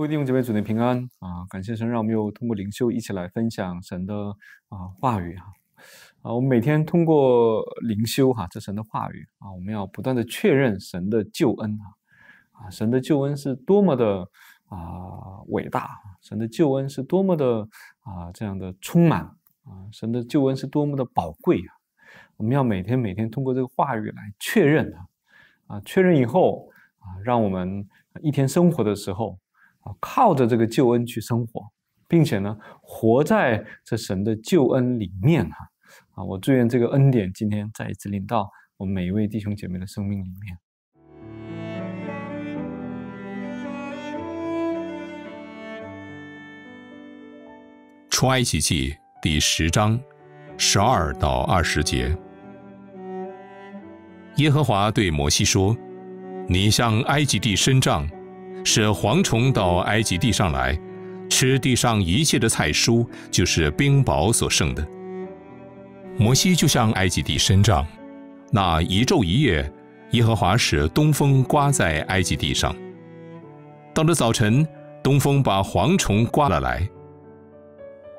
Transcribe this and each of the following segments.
各位弟兄姐妹，主内平安啊！感谢神，让我们又通过灵修一起来分享神的啊话语啊！啊，我们每天通过灵修哈，这神的话语啊，我们要不断的确认神的救恩啊！啊，神的救恩是多么的啊伟大神的救恩是多么的啊这样的充满啊！神的救恩是多么的宝贵啊！我们要每天每天通过这个话语来确认它啊！确认以后啊，让我们一天生活的时候。啊，靠着这个救恩去生活，并且呢，活在这神的救恩里面啊！啊，我祝愿这个恩典今天再一次领到我们每一位弟兄姐妹的生命里面。《出埃及记》第十章十二到二十节，耶和华对摩西说：“你向埃及地伸杖。”使蝗虫到埃及地上来，吃地上一切的菜蔬，就是冰雹所剩的。摩西就向埃及地伸杖。那一昼一夜，耶和华使东风刮在埃及地上。到了早晨，东风把蝗虫刮了来。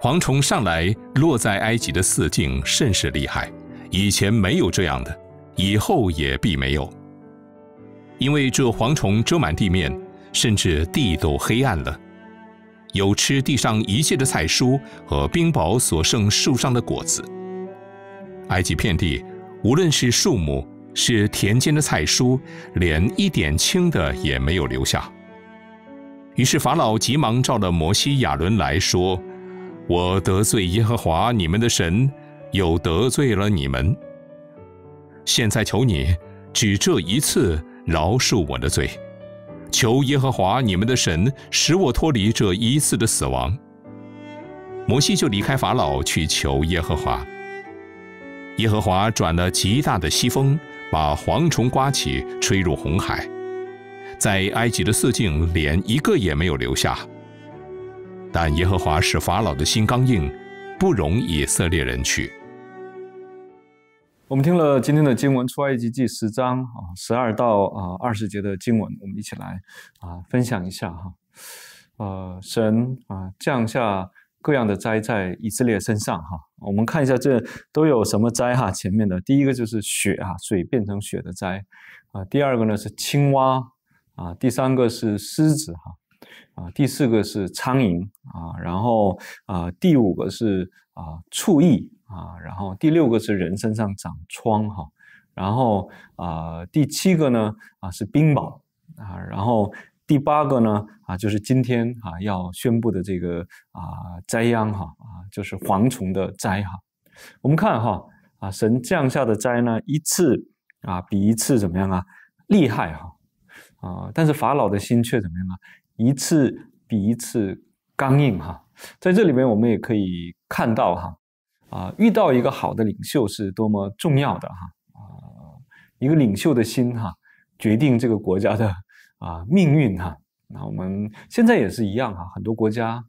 蝗虫上来，落在埃及的四境，甚是厉害。以前没有这样的，以后也必没有。因为这蝗虫遮满地面。甚至地都黑暗了，有吃地上一切的菜蔬和冰雹所剩树上的果子。埃及遍地，无论是树木，是田间的菜蔬，连一点青的也没有留下。于是法老急忙召了摩西、亚伦来说：“我得罪耶和华你们的神，又得罪了你们。现在求你，只这一次饶恕我的罪。”求耶和华你们的神使我脱离这一次的死亡。摩西就离开法老去求耶和华。耶和华转了极大的西风，把蝗虫刮起，吹入红海，在埃及的四境连一个也没有留下。但耶和华使法老的心刚硬，不容以色列人去。我们听了今天的经文出埃及记十章啊十二到啊二十节的经文，我们一起来啊分享一下哈，呃神啊降下各样的灾在以色列身上哈，我们看一下这都有什么灾哈，前面的第一个就是雪啊，水变成雪的灾啊，第二个呢是青蛙啊，第三个是狮子哈。啊，第四个是苍蝇啊，然后啊，第五个是啊，醋意啊，然后第六个是人身上长疮哈，然后啊，第七个呢啊是冰雹啊，然后第八个呢啊就是今天啊要宣布的这个啊灾殃哈啊就是蝗虫的灾哈，我们看哈啊神降下的灾呢一次啊比一次怎么样啊厉害哈啊但是法老的心却怎么样啊？一次比一次刚硬哈，在这里面我们也可以看到哈啊，遇到一个好的领袖是多么重要的哈啊，一个领袖的心哈，决定这个国家的啊命运哈。那我们现在也是一样哈，很多国家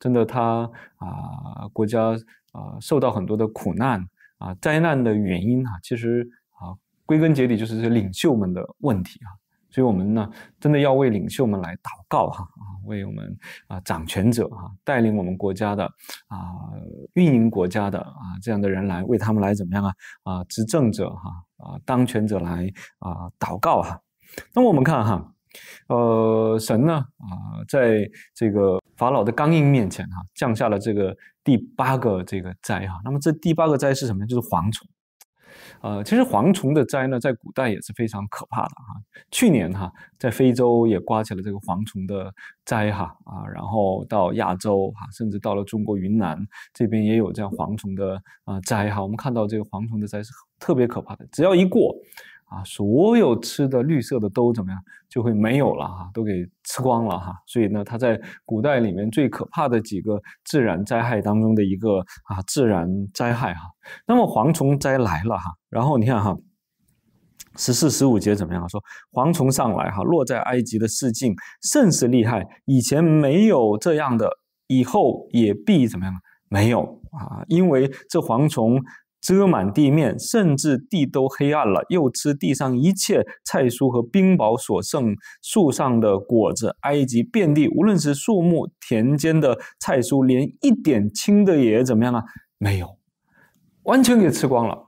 真的他啊，国家啊受到很多的苦难啊灾难的原因哈，其实啊归根结底就是这些领袖们的问题啊。所以我们呢，真的要为领袖们来祷告哈啊，为我们啊掌权者啊，带领我们国家的啊运营国家的啊这样的人来为他们来怎么样啊啊执政者哈啊当权者来啊祷告哈。那么我们看哈，呃神呢啊在这个法老的刚印面前哈降下了这个第八个这个灾哈。那么这第八个灾是什么就是蝗虫。呃，其实蝗虫的灾呢，在古代也是非常可怕的哈。去年哈，在非洲也刮起了这个蝗虫的灾哈啊，然后到亚洲啊，甚至到了中国云南这边也有这样蝗虫的啊灾哈。我们看到这个蝗虫的灾是特别可怕的，只要一过。啊，所有吃的绿色的都怎么样，就会没有了哈，都给吃光了哈。所以呢，它在古代里面最可怕的几个自然灾害当中的一个啊自然灾害哈。那么蝗虫灾来了哈，然后你看哈，十四、十五节怎么样说蝗虫上来哈，落在埃及的市境，甚是厉害。以前没有这样的，以后也必怎么样没有啊，因为这蝗虫。遮满地面，甚至地都黑暗了。又吃地上一切菜蔬和冰雹所剩树上的果子。埃及遍地，无论是树木、田间的菜蔬，连一点青的也怎么样啊？没有，完全给吃光了，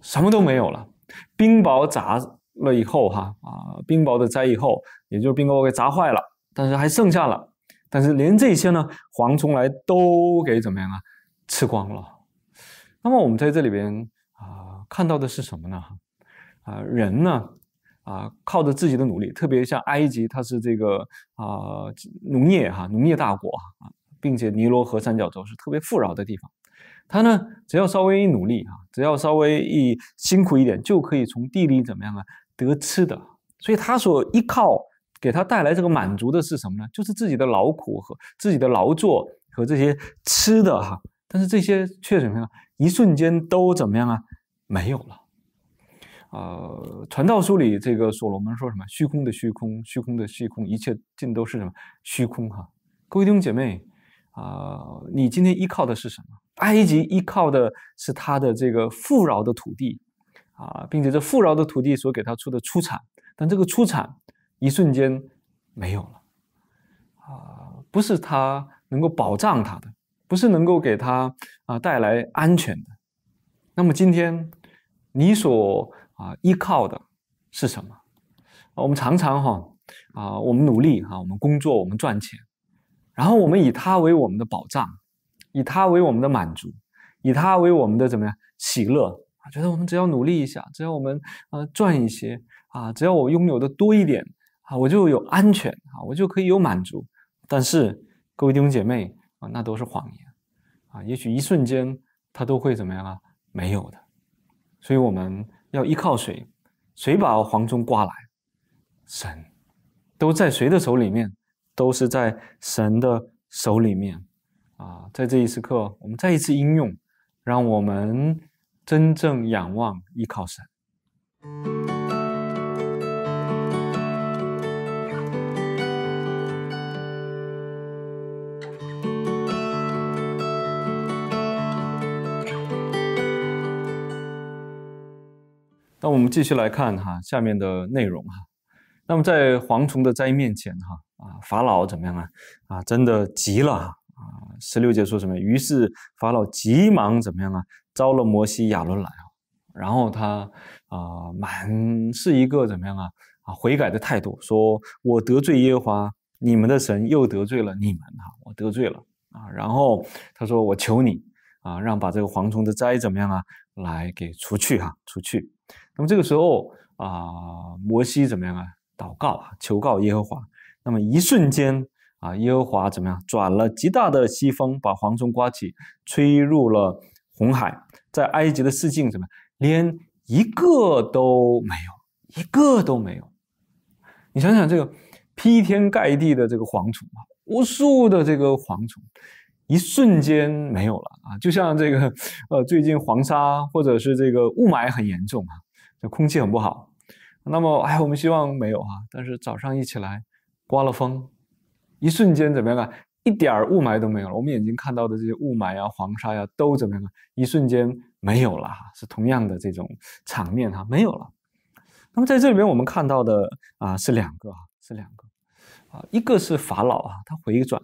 什么都没有了。冰雹砸了以后，哈啊，冰雹的灾以后，也就是冰雹给砸坏了，但是还剩下了，但是连这些呢，蝗虫来都给怎么样啊？吃光了。那么我们在这里边啊，看到的是什么呢？啊，人呢，啊，靠着自己的努力，特别像埃及，它是这个啊农业哈农业大国啊，并且尼罗河三角洲是特别富饶的地方，它呢，只要稍微一努力啊，只要稍微一辛苦一点，就可以从地里怎么样啊得吃的，所以它所依靠给它带来这个满足的是什么呢？就是自己的劳苦和自己的劳作和这些吃的哈。但是这些却怎么样？一瞬间都怎么样啊？没有了。呃，传道书里这个所罗门说什么？虚空的虚空，虚空的虚空，一切尽都是什么？虚空哈！各位弟兄姐妹啊，你今天依靠的是什么？埃及依靠的是他的这个富饶的土地啊，并且这富饶的土地所给他出的出产，但这个出产一瞬间没有了啊，不是他能够保障他的。不是能够给他啊带来安全的。那么今天你所啊依靠的是什么？我们常常哈啊，我们努力哈，我们工作，我们赚钱，然后我们以他为我们的保障，以他为我们的满足，以他为我们的怎么样喜乐啊？觉得我们只要努力一下，只要我们呃赚一些啊，只要我拥有的多一点啊，我就有安全啊，我就可以有满足。但是各位弟兄姐妹。啊，那都是谎言，啊，也许一瞬间，他都会怎么样啊？没有的，所以我们要依靠谁？谁把黄忠刮来？神，都在谁的手里面？都是在神的手里面，啊，在这一时刻，我们再一次应用，让我们真正仰望依靠神。那我们继续来看哈下面的内容哈。那么在蝗虫的灾面前哈啊法老怎么样啊啊真的急了啊。十六节说什么？于是法老急忙怎么样啊？召了摩西亚伦来啊。然后他啊满是一个怎么样啊啊悔改的态度，说我得罪耶和华你们的神，又得罪了你们哈，我得罪了啊。然后他说我求你啊让把这个蝗虫的灾怎么样啊来给除去哈，除去。那么这个时候啊，摩西怎么样啊？祷告啊，求告耶和华。那么一瞬间啊，耶和华怎么样？转了极大的西风，把蝗虫刮起，吹入了红海，在埃及的四境怎么样？连一个都没有，一个都没有。你想想这个，劈天盖地的这个蝗虫啊，无数的这个蝗虫，一瞬间没有了啊！就像这个呃，最近黄沙或者是这个雾霾很严重啊。这空气很不好，那么哎，我们希望没有啊，但是早上一起来，刮了风，一瞬间怎么样啊？一点雾霾都没有了。我们眼睛看到的这些雾霾啊、黄沙呀，都怎么样啊？一瞬间没有了是同样的这种场面哈，没有了。那么在这里边我们看到的啊，是两个啊，是两个啊，一个是法老啊，他回转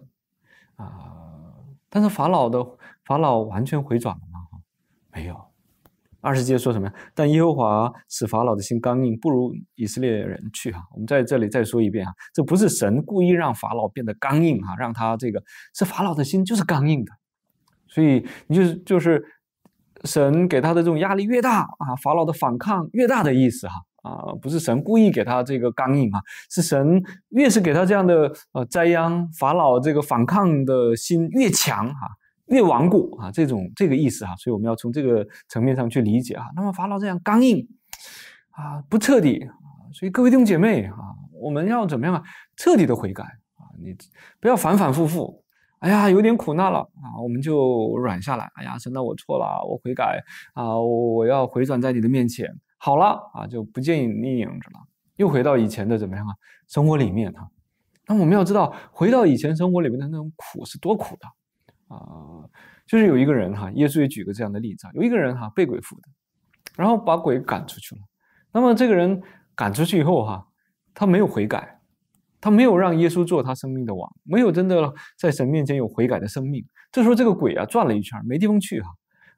啊，但是法老的法老完全回转了吗？没有。二十节说什么呀？但耶和华使法老的心刚硬，不如以色列人去啊！我们在这里再说一遍啊，这不是神故意让法老变得刚硬哈，让他这个是法老的心就是刚硬的，所以你就是就是神给他的这种压力越大啊，法老的反抗越大的意思哈啊，不是神故意给他这个刚硬啊，是神越是给他这样的呃灾殃，法老这个反抗的心越强哈。越顽固啊，这种这个意思啊，所以我们要从这个层面上去理解啊。那么法老这样刚硬啊，不彻底啊，所以各位弟兄姐妹啊，我们要怎么样啊？彻底的悔改啊，你不要反反复复。哎呀，有点苦难了啊，我们就软下来。哎呀，神的我错了，我悔改啊，我我要回转在你的面前。好了啊，就不建议硬着了，又回到以前的怎么样啊生活里面哈。那我们要知道，回到以前生活里面的那种苦是多苦的。啊，就是有一个人哈，耶稣也举个这样的例子啊，有一个人哈被鬼附的，然后把鬼赶出去了。那么这个人赶出去以后哈，他没有悔改，他没有让耶稣做他生命的王，没有真的在神面前有悔改的生命。这时候这个鬼啊转了一圈没地方去哈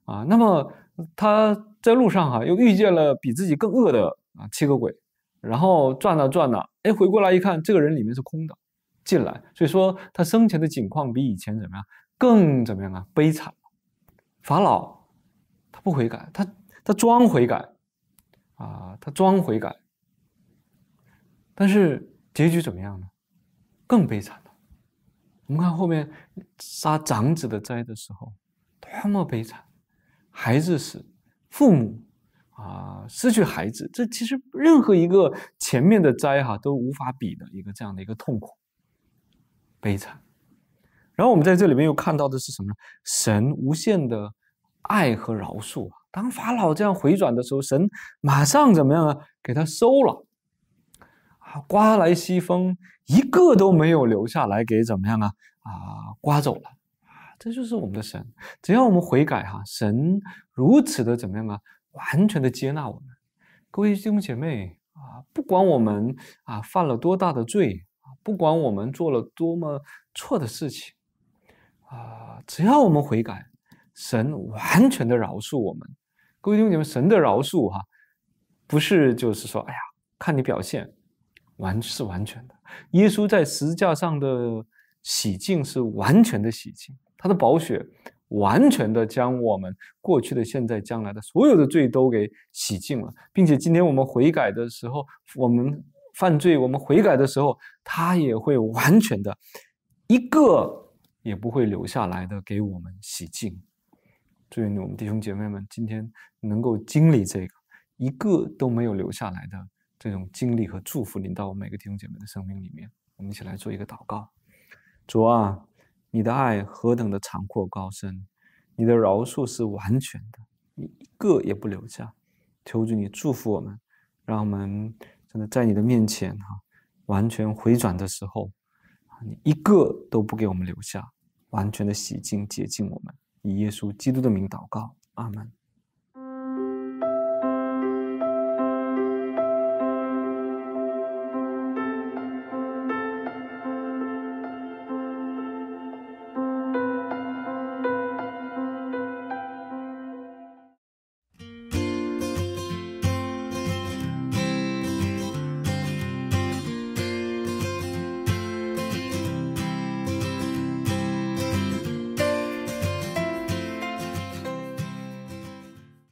啊，那么他在路上哈又遇见了比自己更恶的啊七个鬼，然后转了转了，哎回过来一看，这个人里面是空的，进来。所以说他生前的景况比以前怎么样？更怎么样啊？悲惨！法老他不悔改，他他装悔改啊，他装悔改，但是结局怎么样呢？更悲惨了。我们看后面杀长子的灾的时候，多么悲惨！孩子死，父母啊，失去孩子，这其实任何一个前面的灾哈都无法比的一个这样的一个痛苦，悲惨。然后我们在这里面又看到的是什么呢？神无限的爱和饶恕。当法老这样回转的时候，神马上怎么样啊？给他收了啊！刮来西风，一个都没有留下来，给怎么样啊？啊，刮走了。这就是我们的神，只要我们悔改哈，神如此的怎么样啊？完全的接纳我们。各位弟兄姐妹啊，不管我们啊犯了多大的罪啊，不管我们做了多么错的事情。啊！只要我们悔改，神完全的饶恕我们，各位弟兄姐妹，神的饶恕哈，不是就是说，哎呀，看你表现，完是完全的。耶稣在十字架上的洗净是完全的洗净，他的宝血完全的将我们过去的、现在、将来的所有的罪都给洗净了，并且今天我们悔改的时候，我们犯罪，我们悔改的时候，他也会完全的一个。也不会留下来的给我们洗净。祝愿我们弟兄姐妹们今天能够经历这个，一个都没有留下来的这种经历和祝福，临到我们每个弟兄姐妹的生命里面。我们一起来做一个祷告：主啊，你的爱何等的长阔高深，你的饶恕是完全的，一个也不留下。求主你祝福我们，让我们真的在你的面前哈，完全回转的时候。你一个都不给我们留下，完全的洗净洁净我们，以耶稣基督的名祷告，阿门。